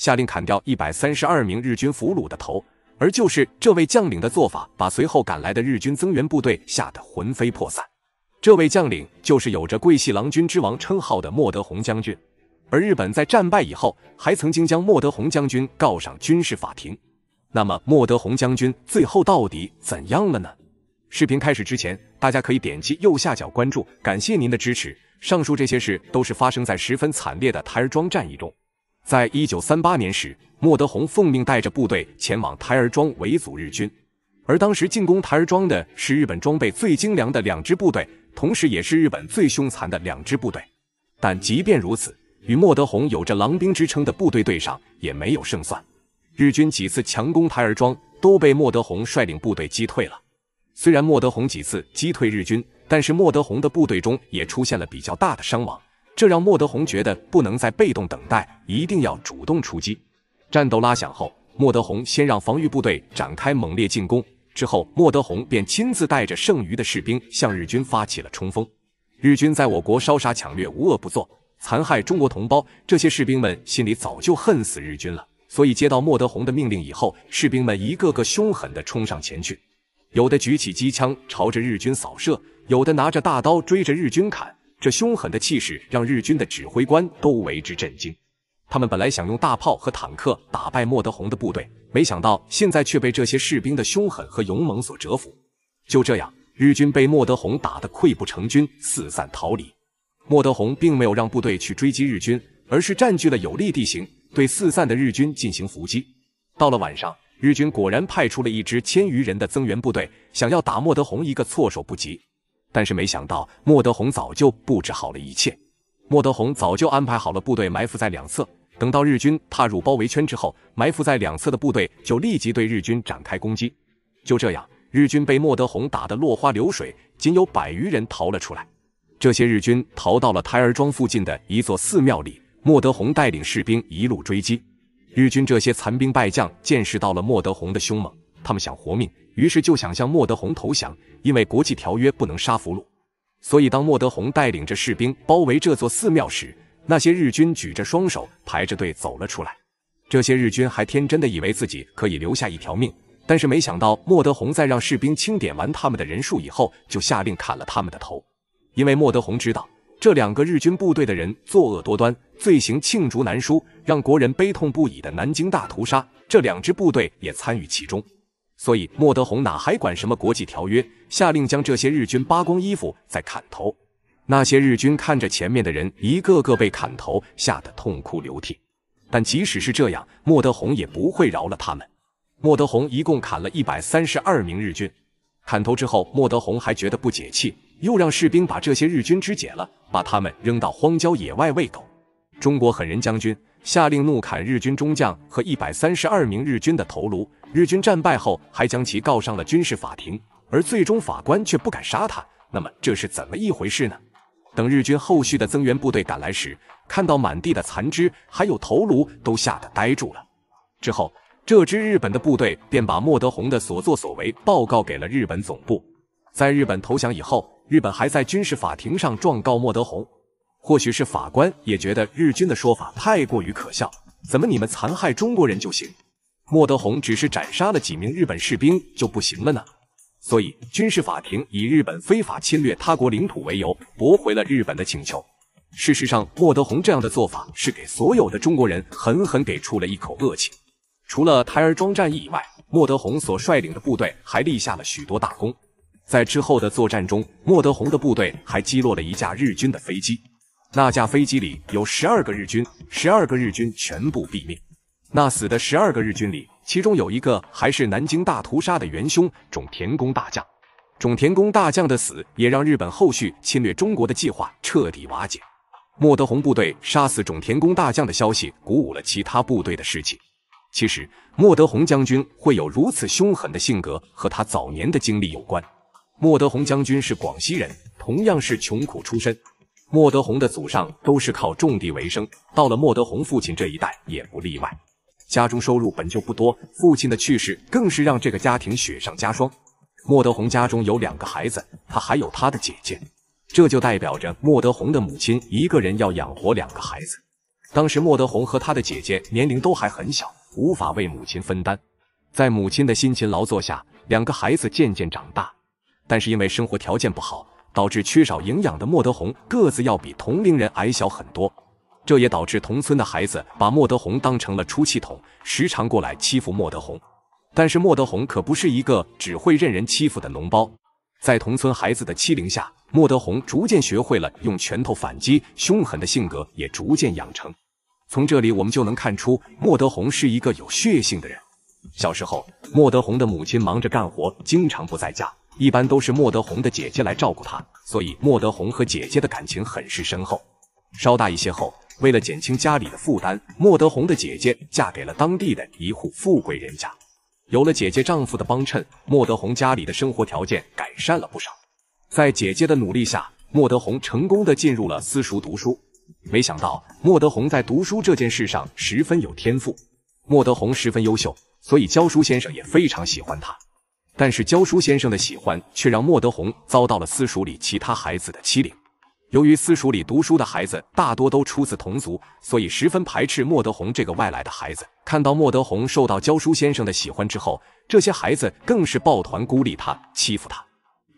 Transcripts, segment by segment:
下令砍掉一百三十二名日军俘虏的头，而就是这位将领的做法，把随后赶来的日军增援部队吓得魂飞魄散。这位将领就是有着“桂系郎君之王”称号的莫德宏将军。而日本在战败以后，还曾经将莫德宏将军告上军事法庭。那么，莫德宏将军最后到底怎样了呢？视频开始之前，大家可以点击右下角关注，感谢您的支持。上述这些事都是发生在十分惨烈的台儿庄战役中。在一九三八年时，莫德宏奉命带着部队前往台儿庄围阻日军，而当时进攻台儿庄的是日本装备最精良的两支部队，同时也是日本最凶残的两支部队。但即便如此，与莫德宏有着“狼兵”之称的部队对上也没有胜算。日军几次强攻台儿庄，都被莫德宏率领部队击退了。虽然莫德宏几次击退日军，但是莫德宏的部队中也出现了比较大的伤亡。这让莫德宏觉得不能再被动等待，一定要主动出击。战斗拉响后，莫德宏先让防御部队展开猛烈进攻，之后莫德宏便亲自带着剩余的士兵向日军发起了冲锋。日军在我国烧杀抢掠，无恶不作，残害中国同胞，这些士兵们心里早就恨死日军了，所以接到莫德宏的命令以后，士兵们一个个凶狠地冲上前去，有的举起机枪朝着日军扫射，有的拿着大刀追着日军砍。这凶狠的气势让日军的指挥官都为之震惊。他们本来想用大炮和坦克打败莫德洪的部队，没想到现在却被这些士兵的凶狠和勇猛所折服。就这样，日军被莫德洪打得溃不成军，四散逃离。莫德洪并没有让部队去追击日军，而是占据了有利地形，对四散的日军进行伏击。到了晚上，日军果然派出了一支千余人的增援部队，想要打莫德洪一个措手不及。但是没想到，莫德宏早就布置好了一切。莫德宏早就安排好了部队埋伏在两侧，等到日军踏入包围圈之后，埋伏在两侧的部队就立即对日军展开攻击。就这样，日军被莫德宏打得落花流水，仅有百余人逃了出来。这些日军逃到了台儿庄附近的一座寺庙里，莫德宏带领士兵一路追击。日军这些残兵败将见识到了莫德宏的凶猛，他们想活命。于是就想向莫德宏投降，因为国际条约不能杀俘虏。所以当莫德宏带领着士兵包围这座寺庙时，那些日军举着双手排着队走了出来。这些日军还天真的以为自己可以留下一条命，但是没想到莫德宏在让士兵清点完他们的人数以后，就下令砍了他们的头。因为莫德宏知道这两个日军部队的人作恶多端，罪行罄竹难书，让国人悲痛不已的南京大屠杀，这两支部队也参与其中。所以，莫德宏哪还管什么国际条约，下令将这些日军扒光衣服再砍头。那些日军看着前面的人一个个被砍头，吓得痛哭流涕。但即使是这样，莫德宏也不会饶了他们。莫德宏一共砍了一百三十二名日军。砍头之后，莫德宏还觉得不解气，又让士兵把这些日军肢解了，把他们扔到荒郊野外喂狗。中国狠人将军下令怒砍日军中将和一百三十二名日军的头颅。日军战败后，还将其告上了军事法庭，而最终法官却不敢杀他。那么这是怎么一回事呢？等日军后续的增援部队赶来时，看到满地的残肢还有头颅，都吓得呆住了。之后，这支日本的部队便把莫德宏的所作所为报告给了日本总部。在日本投降以后，日本还在军事法庭上状告莫德宏。或许是法官也觉得日军的说法太过于可笑，怎么你们残害中国人就行，莫德宏只是斩杀了几名日本士兵就不行了呢？所以军事法庭以日本非法侵略他国领土为由驳回了日本的请求。事实上，莫德宏这样的做法是给所有的中国人狠狠给出了一口恶气。除了台儿庄战役以外，莫德宏所率领的部队还立下了许多大功。在之后的作战中，莫德宏的部队还击落了一架日军的飞机。那架飞机里有十二个日军，十二个日军全部毙命。那死的十二个日军里，其中有一个还是南京大屠杀的元凶种田宫大将。种田宫大将的死也让日本后续侵略中国的计划彻底瓦解。莫德宏部队杀死种田宫大将的消息鼓舞了其他部队的士气。其实，莫德宏将军会有如此凶狠的性格，和他早年的经历有关。莫德宏将军是广西人，同样是穷苦出身。莫德宏的祖上都是靠种地为生，到了莫德宏父亲这一代也不例外。家中收入本就不多，父亲的去世更是让这个家庭雪上加霜。莫德宏家中有两个孩子，他还有他的姐姐，这就代表着莫德宏的母亲一个人要养活两个孩子。当时莫德宏和他的姐姐年龄都还很小，无法为母亲分担。在母亲的辛勤劳作下，两个孩子渐渐长大，但是因为生活条件不好。导致缺少营养的莫德宏个子要比同龄人矮小很多，这也导致同村的孩子把莫德宏当成了出气筒，时常过来欺负莫德宏。但是莫德宏可不是一个只会任人欺负的脓包，在同村孩子的欺凌下，莫德宏逐渐学会了用拳头反击，凶狠的性格也逐渐养成。从这里我们就能看出，莫德宏是一个有血性的人。小时候，莫德宏的母亲忙着干活，经常不在家。一般都是莫德宏的姐姐来照顾他，所以莫德宏和姐姐的感情很是深厚。稍大一些后，为了减轻家里的负担，莫德宏的姐姐嫁给了当地的一户富贵人家。有了姐姐丈夫的帮衬，莫德宏家里的生活条件改善了不少。在姐姐的努力下，莫德宏成功的进入了私塾读书。没想到莫德宏在读书这件事上十分有天赋，莫德宏十分优秀，所以教书先生也非常喜欢他。但是教书先生的喜欢却让莫德洪遭到了私塾里其他孩子的欺凌。由于私塾里读书的孩子大多都出自同族，所以十分排斥莫德洪这个外来的孩子。看到莫德洪受到教书先生的喜欢之后，这些孩子更是抱团孤立他，欺负他。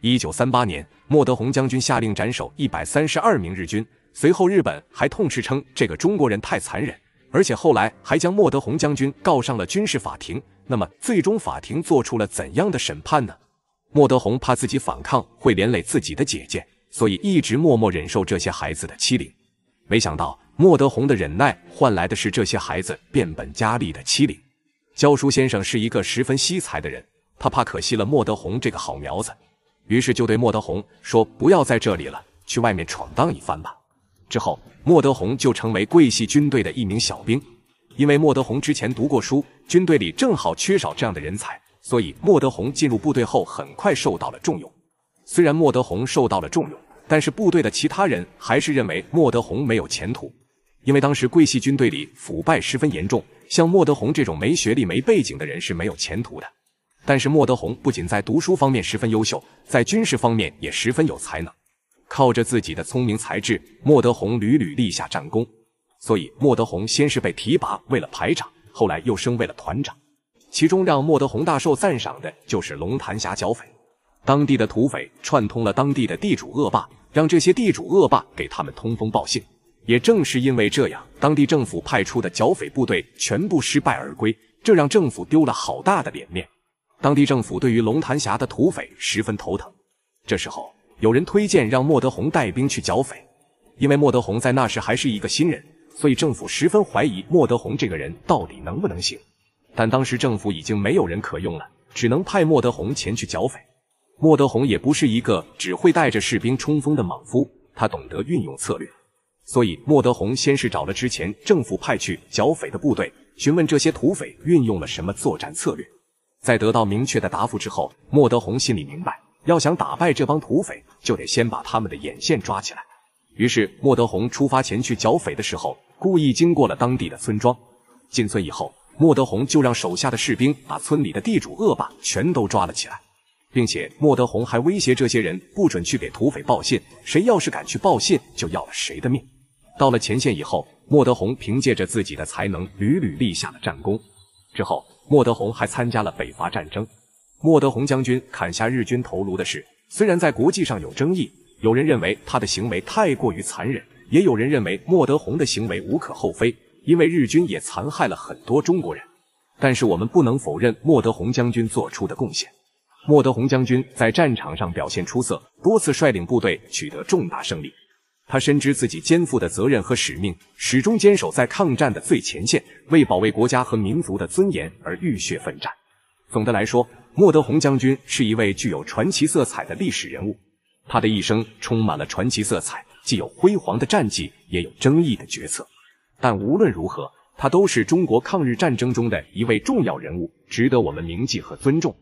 一九三八年，莫德洪将军下令斩首一百三十二名日军，随后日本还痛斥称这个中国人太残忍，而且后来还将莫德洪将军告上了军事法庭。那么最终法庭做出了怎样的审判呢？莫德宏怕自己反抗会连累自己的姐姐，所以一直默默忍受这些孩子的欺凌。没想到莫德宏的忍耐换来的是这些孩子变本加厉的欺凌。教书先生是一个十分惜才的人，他怕可惜了莫德宏这个好苗子，于是就对莫德宏说：“不要在这里了，去外面闯荡一番吧。”之后，莫德宏就成为桂系军队的一名小兵。因为莫德宏之前读过书，军队里正好缺少这样的人才，所以莫德宏进入部队后很快受到了重用。虽然莫德宏受到了重用，但是部队的其他人还是认为莫德宏没有前途，因为当时桂系军队里腐败十分严重，像莫德宏这种没学历、没背景的人是没有前途的。但是莫德宏不仅在读书方面十分优秀，在军事方面也十分有才能，靠着自己的聪明才智，莫德宏屡屡立下战功。所以，莫德宏先是被提拔为了排长，后来又升为了团长。其中让莫德宏大受赞赏的就是龙潭峡剿匪。当地的土匪串通了当地的地主恶霸，让这些地主恶霸给他们通风报信。也正是因为这样，当地政府派出的剿匪部队全部失败而归，这让政府丢了好大的脸面。当地政府对于龙潭峡的土匪十分头疼。这时候，有人推荐让莫德宏带兵去剿匪，因为莫德宏在那时还是一个新人。所以政府十分怀疑莫德宏这个人到底能不能行，但当时政府已经没有人可用了，只能派莫德宏前去剿匪。莫德宏也不是一个只会带着士兵冲锋的莽夫，他懂得运用策略。所以莫德宏先是找了之前政府派去剿匪的部队，询问这些土匪运用了什么作战策略。在得到明确的答复之后，莫德宏心里明白，要想打败这帮土匪，就得先把他们的眼线抓起来。于是，莫德宏出发前去剿匪的时候，故意经过了当地的村庄。进村以后，莫德宏就让手下的士兵把村里的地主恶霸全都抓了起来，并且莫德宏还威胁这些人不准去给土匪报信，谁要是敢去报信，就要了谁的命。到了前线以后，莫德宏凭借着自己的才能，屡屡立下了战功。之后，莫德宏还参加了北伐战争。莫德宏将军砍下日军头颅的事，虽然在国际上有争议。有人认为他的行为太过于残忍，也有人认为莫德宏的行为无可厚非，因为日军也残害了很多中国人。但是我们不能否认莫德宏将军做出的贡献。莫德宏将军在战场上表现出色，多次率领部队取得重大胜利。他深知自己肩负的责任和使命，始终坚守在抗战的最前线，为保卫国家和民族的尊严而浴血奋战。总的来说，莫德宏将军是一位具有传奇色彩的历史人物。他的一生充满了传奇色彩，既有辉煌的战绩，也有争议的决策。但无论如何，他都是中国抗日战争中的一位重要人物，值得我们铭记和尊重。